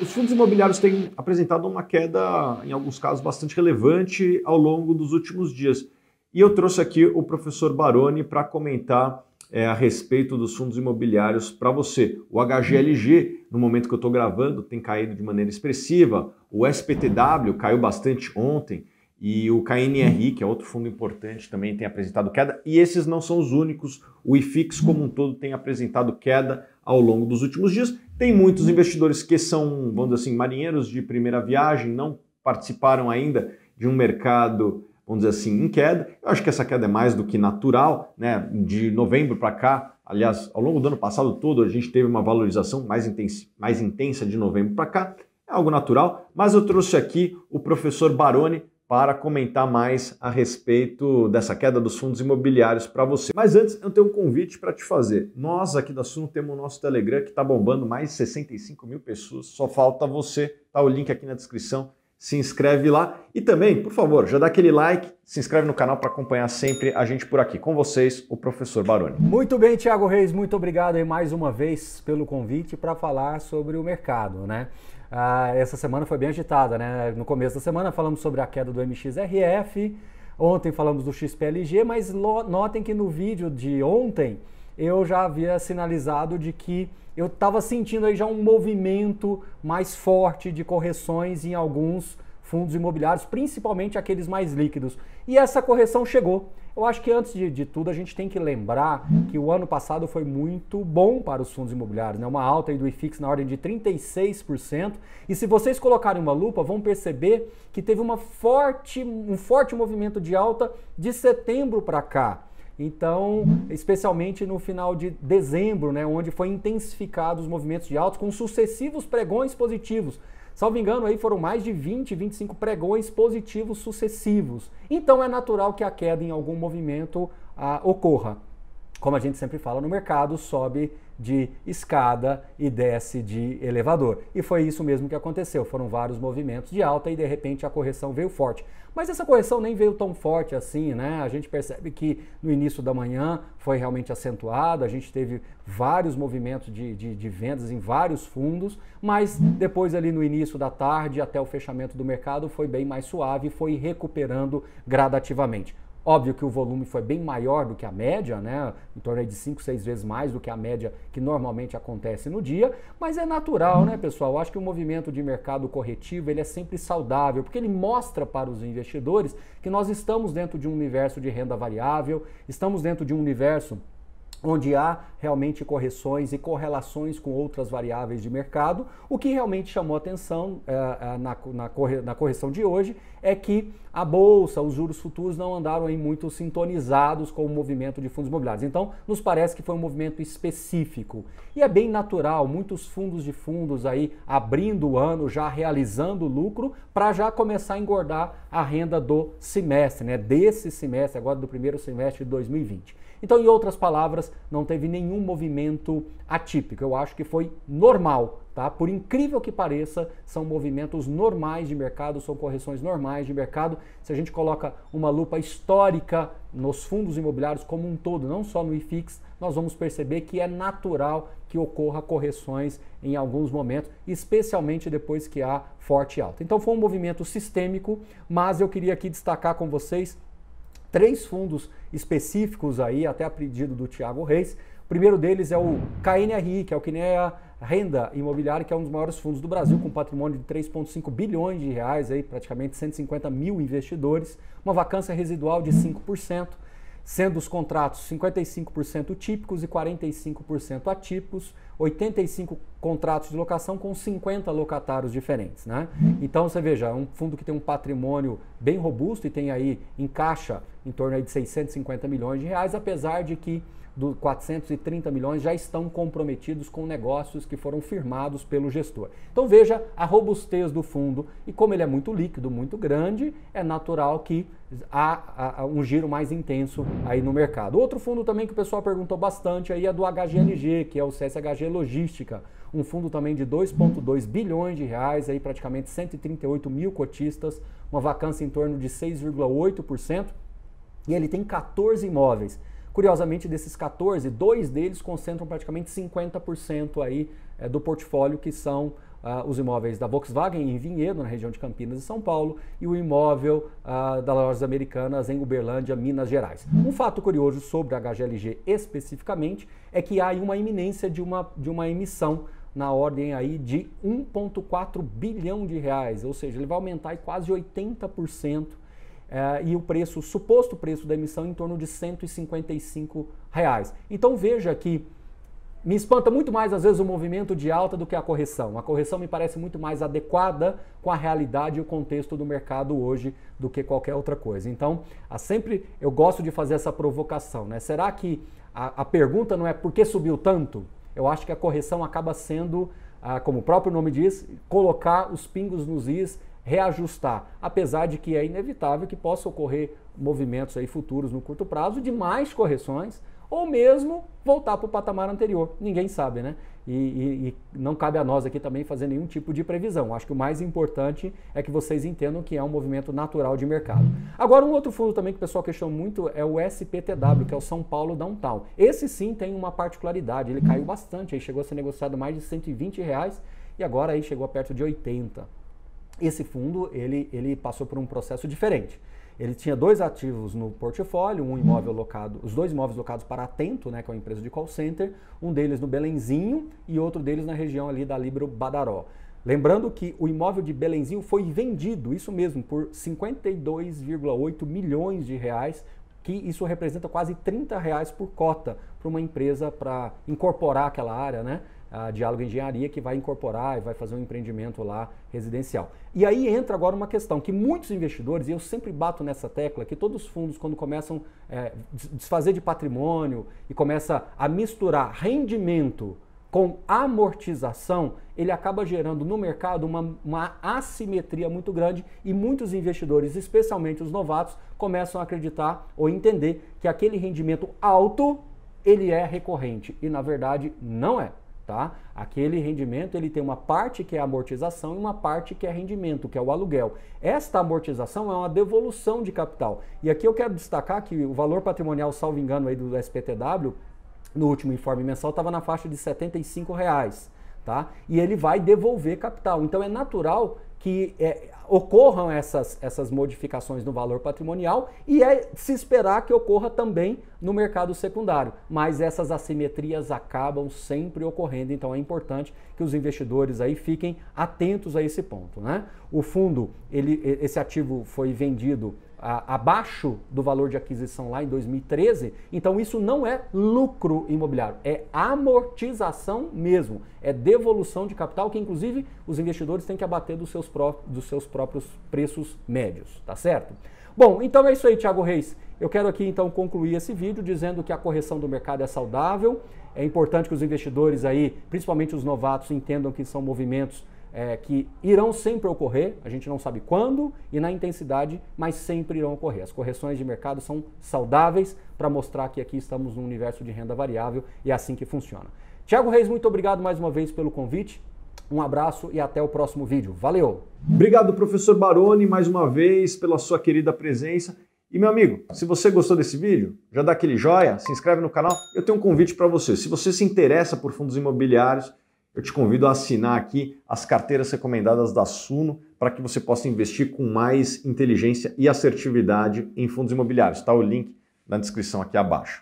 Os fundos imobiliários têm apresentado uma queda, em alguns casos, bastante relevante ao longo dos últimos dias. E eu trouxe aqui o professor Baroni para comentar é, a respeito dos fundos imobiliários para você. O HGLG, no momento que eu estou gravando, tem caído de maneira expressiva. O SPTW caiu bastante ontem. E o KNRI, que é outro fundo importante, também tem apresentado queda. E esses não são os únicos. O IFIX, como um todo, tem apresentado queda ao longo dos últimos dias. Tem muitos investidores que são, vamos dizer assim, marinheiros de primeira viagem, não participaram ainda de um mercado, vamos dizer assim, em queda. Eu acho que essa queda é mais do que natural, né? De novembro para cá, aliás, ao longo do ano passado todo, a gente teve uma valorização mais intensa, mais intensa de novembro para cá. É algo natural, mas eu trouxe aqui o professor Baroni para comentar mais a respeito dessa queda dos fundos imobiliários para você. Mas antes, eu tenho um convite para te fazer. Nós aqui da Suno temos o nosso Telegram que está bombando mais de 65 mil pessoas, só falta você. Tá o link aqui na descrição. Se inscreve lá e também, por favor, já dá aquele like, se inscreve no canal para acompanhar sempre a gente por aqui. Com vocês, o professor Baroni. Muito bem, Thiago Reis, muito obrigado aí mais uma vez pelo convite para falar sobre o mercado, né? Ah, essa semana foi bem agitada, né? No começo da semana falamos sobre a queda do MXRF, ontem falamos do XPLG, mas notem que no vídeo de ontem eu já havia sinalizado de que eu estava sentindo aí já um movimento mais forte de correções em alguns fundos imobiliários, principalmente aqueles mais líquidos. E essa correção chegou. Eu acho que antes de, de, tudo a gente tem que lembrar que o ano passado foi muito bom para os fundos imobiliários, né? Uma alta do IFIX na ordem de 36%. E se vocês colocarem uma lupa, vão perceber que teve uma forte, um forte movimento de alta de setembro para cá. Então, especialmente no final de dezembro, né, onde foi intensificado os movimentos de alta com sucessivos pregões positivos. Salvo engano, aí foram mais de 20, 25 pregões positivos sucessivos. Então é natural que a queda em algum movimento ah, ocorra como a gente sempre fala no mercado, sobe de escada e desce de elevador. E foi isso mesmo que aconteceu. Foram vários movimentos de alta e de repente a correção veio forte. Mas essa correção nem veio tão forte assim, né? A gente percebe que no início da manhã foi realmente acentuada, a gente teve vários movimentos de, de, de, vendas em vários fundos, mas depois ali no início da tarde até o fechamento do mercado foi bem mais suave e foi recuperando gradativamente. Óbvio que o volume foi bem maior do que a média, né? Em torno de 5, 6 vezes mais do que a média que normalmente acontece no dia, mas é natural, né, pessoal? Eu acho que o movimento de mercado corretivo, ele é sempre saudável, porque ele mostra para os investidores que nós estamos dentro de um universo de renda variável, estamos dentro de um universo onde há realmente correções e correlações com outras variáveis de mercado. O que realmente chamou atenção eh, eh, na, na, corre, na, correção de hoje é que a bolsa, os juros futuros não andaram aí muito sintonizados com o movimento de fundos imobiliários. Então, nos parece que foi um movimento específico. E é bem natural, muitos fundos de fundos aí abrindo o ano, já realizando lucro, para já começar a engordar a renda do semestre, né? desse semestre, agora do primeiro semestre de 2020. Então, em outras palavras, não teve nenhum movimento atípico. Eu acho que foi normal, tá? Por incrível que pareça, são movimentos normais de mercado, são correções normais de mercado. Se a gente coloca uma lupa histórica nos fundos imobiliários como um todo, não só no IFIX, nós vamos perceber que é natural que ocorra correções em alguns momentos, especialmente depois que há forte alta. Então foi um movimento sistêmico, mas eu queria aqui destacar com vocês três fundos específicos aí, até a pedido do Tiago Reis. O primeiro deles é o KNRI, que é o Kinea é Renda Imobiliária, que é um dos maiores fundos do Brasil, com patrimônio de 3,5 bilhões de reais, aí, praticamente 150 mil investidores, uma vacância residual de 5% sendo os contratos 55% típicos e 45% atípicos, 85 contratos de locação com 50 locatários diferentes. Né? Então você veja, é um fundo que tem um patrimônio bem robusto e tem aí em caixa em torno aí de 650 milhões de reais, apesar de que dos 430 milhões já estão comprometidos com negócios que foram firmados pelo gestor. Então veja a robustez do fundo e como ele é muito líquido, muito grande, é natural que há, há um giro mais intenso aí no mercado. Outro fundo também que o pessoal perguntou bastante aí é do HGLG, que é o CSHG Logística, um fundo também de 2,2 bilhões de reais, aí praticamente 138 mil cotistas, uma vacância em torno de 6,8%, e ele tem 14 imóveis. Curiosamente, desses 14, dois deles concentram praticamente 50% aí, é, do portfólio, que são ah, os imóveis da Volkswagen em Vinhedo, na região de Campinas e São Paulo, e o imóvel ah, das lojas americanas em Uberlândia, Minas Gerais. Um fato curioso sobre a HGLG especificamente é que há uma iminência de uma, de uma emissão na ordem aí de 1,4 bilhão de reais, ou seja, ele vai aumentar quase 80% é, e o preço, o suposto preço da emissão em torno de 155 reais. Então veja que me espanta muito mais às vezes o movimento de alta do que a correção. A correção me parece muito mais adequada com a realidade e o contexto do mercado hoje do que qualquer outra coisa. Então, sempre eu gosto de fazer essa provocação, né? Será que a, a pergunta não é por que subiu tanto? Eu acho que a correção acaba sendo, ah, como o próprio nome diz, colocar os pingos nos is reajustar, apesar de que é inevitável que possa ocorrer movimentos aí futuros no curto prazo de mais correções ou mesmo voltar para o patamar anterior. Ninguém sabe, né? E, e, e, não cabe a nós aqui também fazer nenhum tipo de previsão. Acho que o mais importante é que vocês entendam que é um movimento natural de mercado. Agora, um outro fundo também que o pessoal questiona muito é o SPTW, que é o São Paulo Downtown. Esse sim tem uma particularidade, ele caiu bastante, aí chegou a ser negociado mais de 120 reais e agora aí chegou perto de 80. Esse fundo ele, ele passou por um processo diferente. Ele tinha dois ativos no portfólio, um imóvel locado, os dois imóveis locados para Atento, né, que é uma empresa de call center, um deles no Belenzinho e outro deles na região ali da Libro Badaró. Lembrando que o imóvel de Belenzinho foi vendido, isso mesmo, por 52,8 milhões de reais, que isso representa quase 30 reais por cota para uma empresa para incorporar aquela área, né? a Diálogo Engenharia, que vai incorporar e vai fazer um empreendimento lá residencial. E aí entra agora uma questão que muitos investidores, e eu sempre bato nessa tecla, que todos os fundos, quando começam a é, desfazer de patrimônio e começa a misturar rendimento com amortização, ele acaba gerando no mercado uma, uma, assimetria muito grande e muitos investidores, especialmente os novatos, começam a acreditar ou entender que aquele rendimento alto ele é recorrente e na verdade não é tá? Aquele rendimento ele tem uma parte que é amortização e uma parte que é rendimento, que é o aluguel. Esta amortização é uma devolução de capital. E aqui eu quero destacar que o valor patrimonial, salvo engano, aí do SPTW, no último informe mensal, estava na faixa de R$ 75. Reais tá? E ele vai devolver capital. Então é natural que é, ocorram essas, essas modificações no valor patrimonial e é se esperar que ocorra também no mercado secundário. Mas essas assimetrias acabam sempre ocorrendo, então é importante que os investidores aí fiquem atentos a esse ponto. Né? O fundo, ele, esse ativo foi vendido a, abaixo do valor de aquisição lá em 2013, então isso não é lucro imobiliário, é amortização mesmo, é devolução de capital que inclusive os investidores têm que abater dos seus, pró dos seus próprios preços médios, tá certo? Bom, então é isso aí, Thiago Reis. Eu quero aqui então concluir esse vídeo dizendo que a correção do mercado é saudável. É importante que os investidores aí, principalmente os novatos, entendam que são movimentos é, que irão sempre ocorrer, a gente não sabe quando e na intensidade, mas sempre irão ocorrer. As correções de mercado são saudáveis para mostrar que aqui estamos num universo de renda variável e é assim que funciona. Tiago Reis, muito obrigado mais uma vez pelo convite. Um abraço e até o próximo vídeo. Valeu! Obrigado, professor Baroni, mais uma vez pela sua querida presença. E meu amigo, se você gostou desse vídeo, já dá aquele joia, se inscreve no canal. Eu tenho um convite para você. Se você se interessa por fundos imobiliários, eu te convido a assinar aqui as carteiras recomendadas da Suno para que você possa investir com mais inteligência e assertividade em fundos imobiliários. Está o link na descrição aqui abaixo.